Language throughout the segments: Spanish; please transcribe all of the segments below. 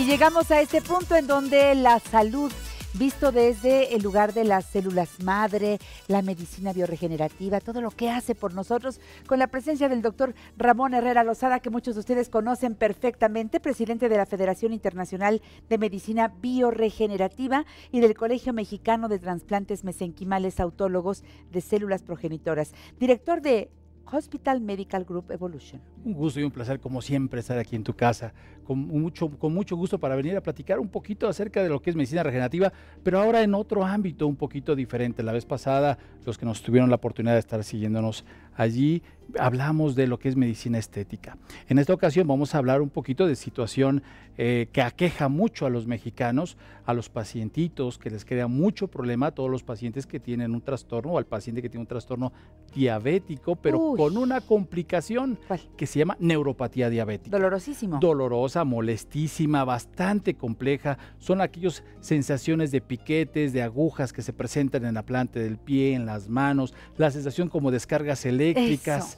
Y llegamos a este punto en donde la salud visto desde el lugar de las células madre, la medicina bioregenerativa, todo lo que hace por nosotros, con la presencia del doctor Ramón Herrera Lozada, que muchos de ustedes conocen perfectamente, presidente de la Federación Internacional de Medicina Bioregenerativa y del Colegio Mexicano de Transplantes Mesenquimales Autólogos de Células Progenitoras, director de Hospital Medical Group Evolution. Un gusto y un placer como siempre estar aquí en tu casa, con mucho, con mucho gusto para venir a platicar un poquito acerca de lo que es medicina regenerativa, pero ahora en otro ámbito un poquito diferente. La vez pasada, los que nos tuvieron la oportunidad de estar siguiéndonos allí, hablamos de lo que es medicina estética. En esta ocasión vamos a hablar un poquito de situación eh, que aqueja mucho a los mexicanos, a los pacientitos, que les crea mucho problema a todos los pacientes que tienen un trastorno o al paciente que tiene un trastorno diabético, pero con una complicación que se llama neuropatía diabética. Dolorosísimo. Dolorosa, molestísima, bastante compleja. Son aquellas sensaciones de piquetes, de agujas que se presentan en la planta del pie, en las manos, la sensación como descargas eléctricas.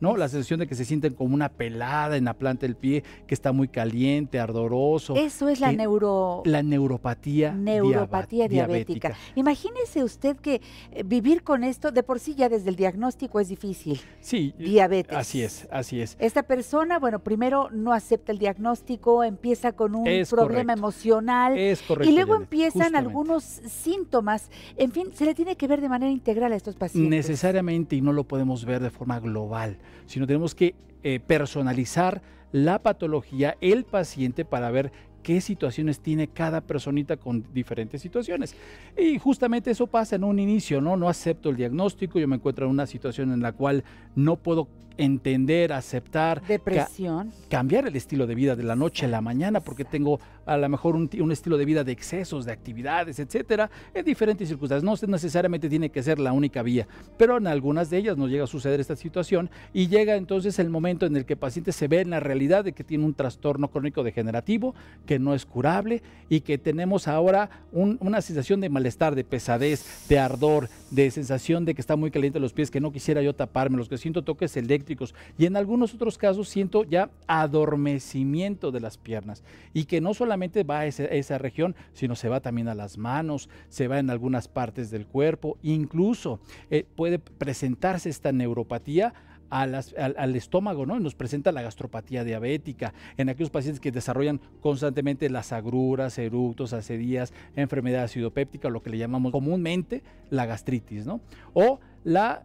¿no? La sensación de que se sienten como una pelada en la planta del pie, que está muy caliente, ardoroso. Eso es la neuro... La neuropatía. Neuropatía diabética. Imagínese usted que eh, vivir con esto, de por sí ya desde el diagnóstico es difícil. Sí. Diabetes. Así es, así es. Esta persona, bueno, primero no acepta el diagnóstico, empieza con un problema emocional. Es correcto. Y luego empiezan algunos síntomas. En fin, se le tiene que ver de manera integral a estos pacientes. Necesariamente y no lo podemos ver de forma global sino tenemos que eh, personalizar la patología, el paciente para ver qué situaciones tiene cada personita con diferentes situaciones. Y justamente eso pasa en un inicio, ¿no? No acepto el diagnóstico, yo me encuentro en una situación en la cual no puedo entender, aceptar. Depresión. cambiar el estilo de vida de la noche a la mañana porque tengo a lo mejor un, estilo de vida de excesos, de actividades, etcétera, en diferentes circunstancias. No necesariamente tiene que ser la única vía, pero en algunas de ellas nos llega a suceder esta situación y llega entonces el momento en el que el paciente se ve en la realidad de que tiene un trastorno crónico degenerativo, que no es curable y que tenemos ahora una sensación de malestar, de pesadez, de ardor, de sensación de que está muy caliente los pies, que no quisiera yo taparme, los que siento toques eléctricos y en algunos otros casos siento ya adormecimiento de las piernas y que no solamente va a, esa región, sino se va también a las manos, se va en algunas partes del cuerpo, incluso eh, puede presentarse esta neuropatía al, estómago, ¿no? Nos presenta la gastropatía diabética, en aquellos pacientes que desarrollan constantemente las agruras, eructos, acedías, enfermedad acidopéptica, lo que le llamamos comúnmente la gastritis, ¿no? O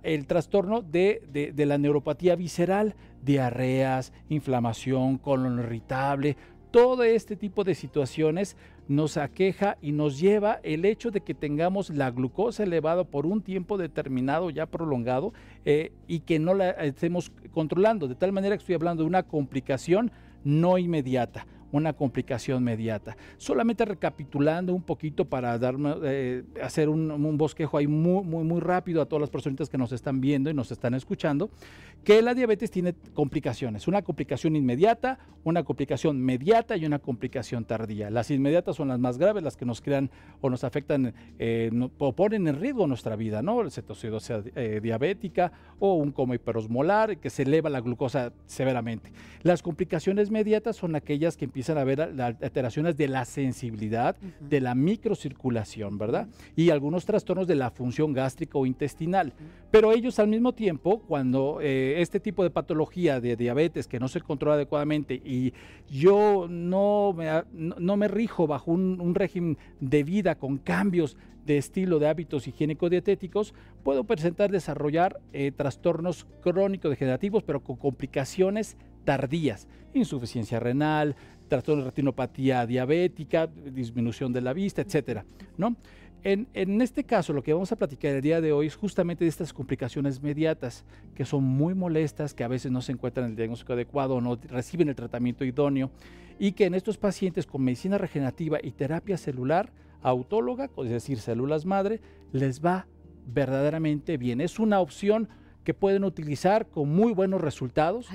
el trastorno de la neuropatía visceral, diarreas, inflamación, colon irritable, todo este tipo de situaciones nos aqueja y nos lleva el hecho de que tengamos la glucosa elevada por un tiempo determinado, ya prolongado, eh, y que no la estemos controlando. De tal manera que estoy hablando de una complicación no inmediata una complicación mediata. Solamente recapitulando un poquito para eh, hacer un, bosquejo ahí muy, muy, muy rápido a todas las personas que nos están viendo y nos están escuchando, que la diabetes tiene complicaciones, una complicación inmediata, una complicación mediata y una complicación tardía. Las inmediatas son las más graves, las que nos crean o nos afectan eh, o ponen en riesgo nuestra vida, ¿no? Cetosis eh, diabética o un coma hiperosmolar que se eleva la glucosa severamente. Las complicaciones mediatas son aquellas que empiezan empiezan a haber alteraciones de la sensibilidad, de la microcirculación, ¿verdad? Y algunos trastornos de la función gástrico intestinal. Pero ellos al mismo tiempo, cuando eh, este tipo de patología de diabetes que no se controla adecuadamente y yo no me, rijo bajo un, régimen de vida con cambios de estilo de hábitos higiénico-dietéticos, puedo presentar desarrollar eh, trastornos crónico-degenerativos, pero con complicaciones tardías, insuficiencia renal, trastorno de retinopatía diabética, disminución de la vista, etcétera, ¿no? En, en, este caso, lo que vamos a platicar el día de hoy es justamente de estas complicaciones mediatas que son muy molestas, que a veces no se encuentran en el diagnóstico adecuado o no reciben el tratamiento idóneo y que en estos pacientes con medicina regenerativa y terapia celular autóloga, es decir, células madre, les va verdaderamente bien. Es una opción que pueden utilizar con muy buenos resultados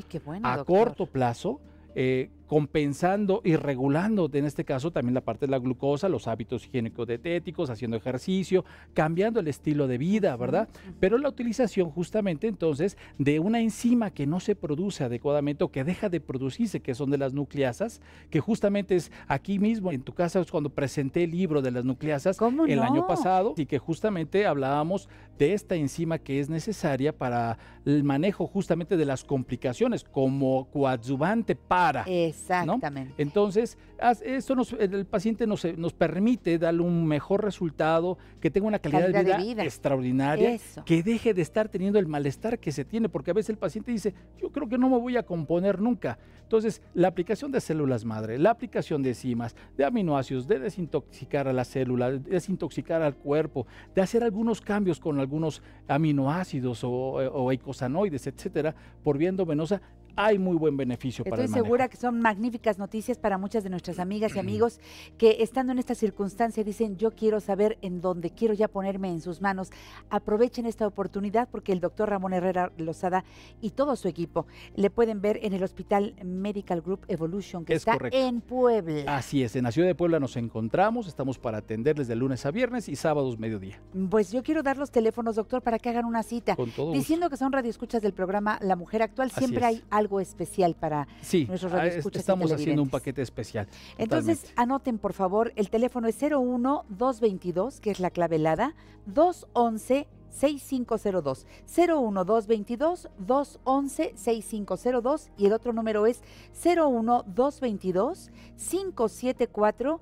a corto plazo. Eh, compensando y regulando, en este caso también la parte de la glucosa, los hábitos higiénicos dietéticos, haciendo ejercicio, cambiando el estilo de vida, ¿verdad? Pero la utilización justamente entonces de una enzima que no se produce adecuadamente o que deja de producirse, que son de las nucleasas, que justamente es aquí mismo en tu casa es cuando presenté el libro de las nucleasas el año pasado y que justamente hablábamos de esta enzima que es necesaria para el manejo justamente de las complicaciones como coadjuvante para Exactamente. Entonces, esto nos, el paciente nos, permite darle un mejor resultado, que tenga una calidad, de, vida extraordinaria, que deje de estar teniendo el malestar que se tiene, porque a veces el paciente dice, yo creo que no me voy a componer nunca. Entonces, la aplicación de células madre, la aplicación de enzimas, de aminoácidos, de desintoxicar a la célula, de desintoxicar al cuerpo, de hacer algunos cambios con algunos aminoácidos o, o eicosanoides, etcétera, por vía endovenosa, hay muy buen beneficio para el Estoy segura que son magníficas noticias para muchas de nuestras amigas y amigos que estando en esta circunstancia dicen yo quiero saber en dónde quiero ya ponerme en sus manos. Aprovechen esta oportunidad porque el doctor Ramón Herrera Lozada y todo su equipo le pueden ver en el Hospital Medical Group Evolution que está en Puebla. Así es, en la ciudad de Puebla nos encontramos, estamos para atenderles de lunes a viernes y sábados mediodía. Pues yo quiero dar los teléfonos, doctor, para que hagan una cita. Diciendo que son radioescuchas del programa La Mujer Actual, siempre hay algo algo especial para sí, nuestros ah, radioescuchas. Estamos haciendo un paquete especial. Entonces, anoten por favor, el teléfono es 01 222, que es la clavelada, 211 6502 01222 211 6502 y el otro número es 01222 574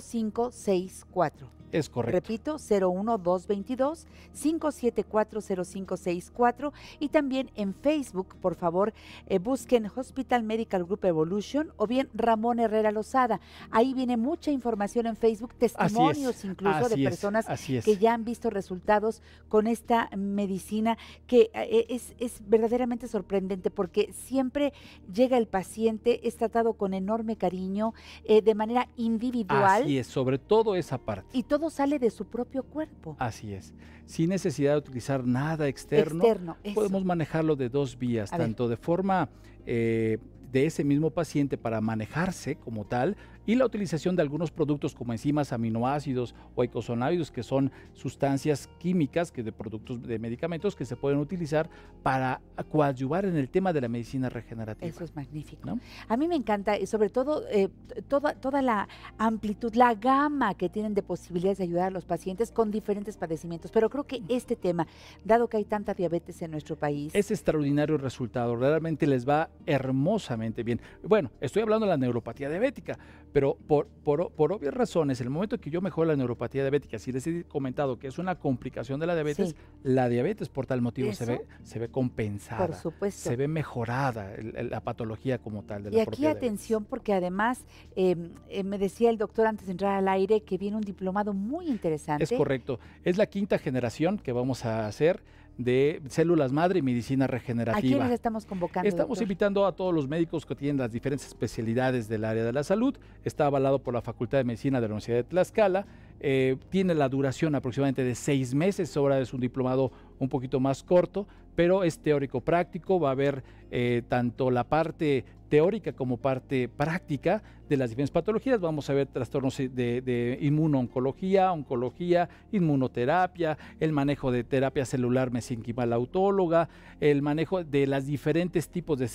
0564. Es correcto. Repito, 01222 5740564 y también en Facebook, por favor, eh, busquen Hospital Medical Group Evolution o bien Ramón Herrera Lozada. Ahí viene mucha información en Facebook, testimonios incluso de personas que ya han visto resultados con esta medicina que eh, es, verdaderamente sorprendente porque siempre llega el paciente, es tratado con enorme cariño, eh, de manera individual. Así es, sobre todo esa parte. Y todo sale de su propio cuerpo. Así es. Sin necesidad de utilizar nada externo, podemos manejarlo de dos vías, tanto de forma eh, de ese mismo paciente para manejarse como tal, y la utilización de algunos productos como enzimas, aminoácidos o eicosanoides, que son sustancias químicas que de productos de medicamentos que se pueden utilizar para coadyuvar en el tema de la medicina regenerativa. Eso es magnífico. A mí me encanta y sobre todo eh, toda, toda la amplitud, la gama que tienen de posibilidades de ayudar a los pacientes con diferentes padecimientos. Pero creo que este tema, dado que hay tanta diabetes en nuestro país. Es extraordinario el resultado, realmente les va hermosamente bien. Bueno, estoy hablando de la neuropatía diabética, pero por, por, obvias razones, el momento que yo mejoro la neuropatía diabética, si les he comentado que es una complicación de la diabetes, la diabetes por tal motivo se ve, se ve compensada. Por supuesto. Se ve mejorada la patología como tal de y Y aquí atención, porque además em, eh, me decía el doctor antes de entrar al aire que viene un diplomado muy interesante. Es correcto. Es la quinta generación que vamos a hacer de células madre y medicina regenerativa. ¿A quiénes estamos convocando? Estamos invitando a todos los médicos que tienen las diferentes especialidades del área de la salud. Está avalado por la Facultad de Medicina de la Universidad de Tlaxcala eh, tiene la duración aproximadamente de seis meses, ahora es un diplomado un poquito más corto, pero es teórico práctico, va a haber eh, tanto la parte teórica como parte práctica de las diferentes patologías. Vamos a ver trastornos de, de inmunooncología, oncología, inmunoterapia, el manejo de terapia celular mesenquimal autóloga, el manejo de los diferentes tipos de,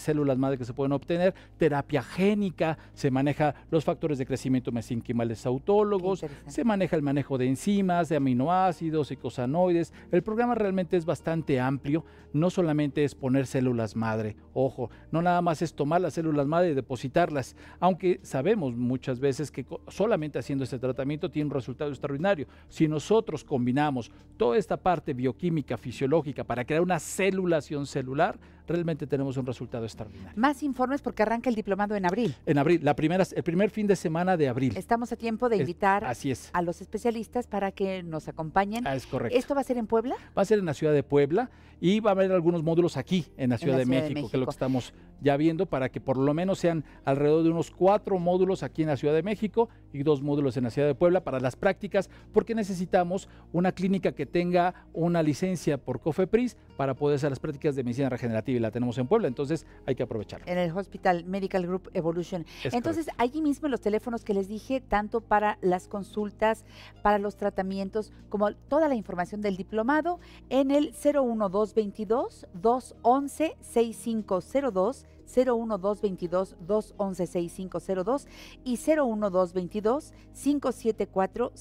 células madre que se pueden obtener, terapia génica, se maneja los factores de crecimiento mesenquimales autólogos, se maneja el manejo de enzimas, de aminoácidos y cosanoides. El programa realmente es bastante amplio. No solamente es poner células madre. Ojo, no nada más es tomar las células madre y depositarlas. Aunque sabemos muchas veces que solamente haciendo este tratamiento tiene un resultado extraordinario. Si nosotros combinamos toda esta parte bioquímica, fisiológica, para crear una celulación celular, realmente tenemos un resultado extraordinario. Más informes porque arranca el diplomado en abril. En abril, la primera, el primer fin de semana de abril. Estamos a tiempo de invitar a los especialistas para que nos acompañen. Ah, es correcto. ¿Esto va a ser en Puebla? Va a ser en la ciudad de Puebla y va a haber algunos módulos aquí en la Ciudad, México, de, México, que es lo que estamos ya viendo para que por lo menos sean alrededor de unos cuatro módulos aquí en la Ciudad de México y dos módulos en la Ciudad de Puebla para las prácticas, porque necesitamos una clínica que tenga una licencia por COFEPRIS para poder hacer las prácticas de medicina regenerativa la tenemos en Puebla, entonces hay que aprovecharlo. En el Hospital Medical Group Evolution. entonces, allí mismo los teléfonos que les dije, tanto para las consultas, para los tratamientos, como toda la información del diplomado, en el 01222 211 6502 01222 2116502 y 01222 574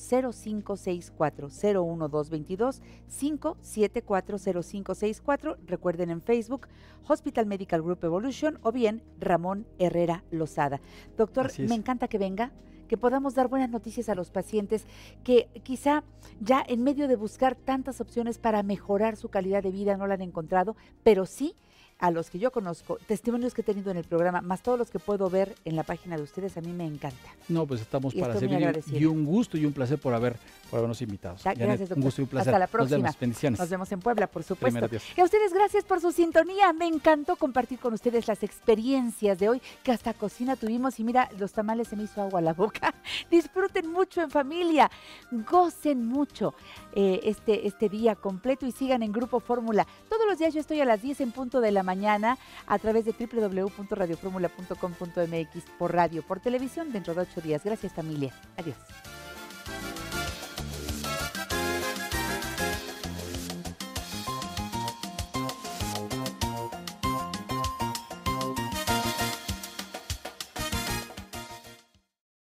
0564 01222 574 0564 recuerden en Facebook Hospital Medical Group Evolution o bien Ramón Herrera Lozada. Doctor, me encanta que venga que podamos dar buenas noticias a los pacientes que quizá ya en medio de buscar tantas opciones para mejorar su calidad de vida no la han encontrado, pero sí a los que yo conozco, testimonios que he tenido en el programa, más todos los que puedo ver en la página de ustedes, a mí me encanta. No, pues estamos para servir y un gusto y un placer por haber por habernos invitado. Gracias, Un gusto y un placer. Hasta la próxima. Nos vemos, bendiciones. Nos en Puebla, por supuesto. Y a ustedes gracias por su sintonía. Me encantó compartir con ustedes las experiencias de hoy que hasta cocina tuvimos y mira, los tamales se me hizo agua a la boca. Disfruten mucho en familia, gocen mucho eh, este, este día completo y sigan en Grupo Fórmula. Todos los días yo estoy a las 10 en punto de la mañana a través de www.radioformula.com.mx por radio, por televisión dentro de ocho días. Gracias familia. Adiós.